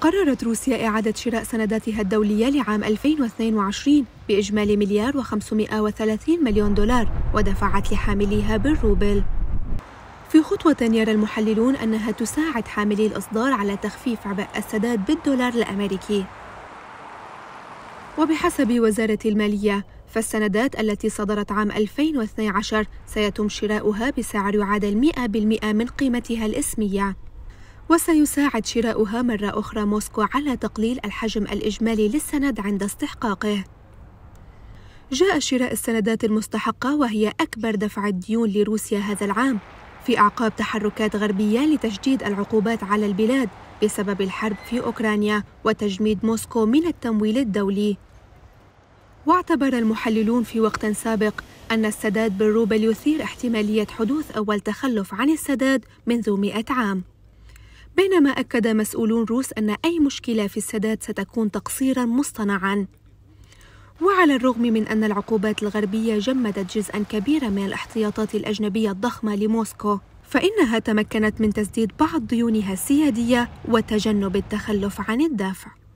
قررت روسيا إعادة شراء سنداتها الدولية لعام 2022 بإجمالي مليار و530 مليون دولار ودفعت لحامليها بالروبل في خطوة يرى المحللون أنها تساعد حاملي الإصدار على تخفيف عبء السداد بالدولار الأمريكي وبحسب وزارة المالية فالسندات التي صدرت عام 2012 سيتم شراؤها بسعر يعادل 100% من قيمتها الإسمية وسيساعد شراؤها مرة أخرى موسكو على تقليل الحجم الإجمالي للسند عند استحقاقه جاء شراء السندات المستحقة وهي أكبر دفع ديون لروسيا هذا العام في أعقاب تحركات غربية لتشديد العقوبات على البلاد بسبب الحرب في أوكرانيا وتجميد موسكو من التمويل الدولي واعتبر المحللون في وقت سابق أن السداد بالروبل يثير احتمالية حدوث أول تخلف عن السداد منذ مئة عام بينما أكد مسؤولون روس أن أي مشكلة في السداد ستكون تقصيرا مصطنعا وعلى الرغم من أن العقوبات الغربية جمدت جزءا كبيرا من الاحتياطات الأجنبية الضخمة لموسكو فإنها تمكنت من تسديد بعض ديونها السيادية وتجنب التخلف عن الدفع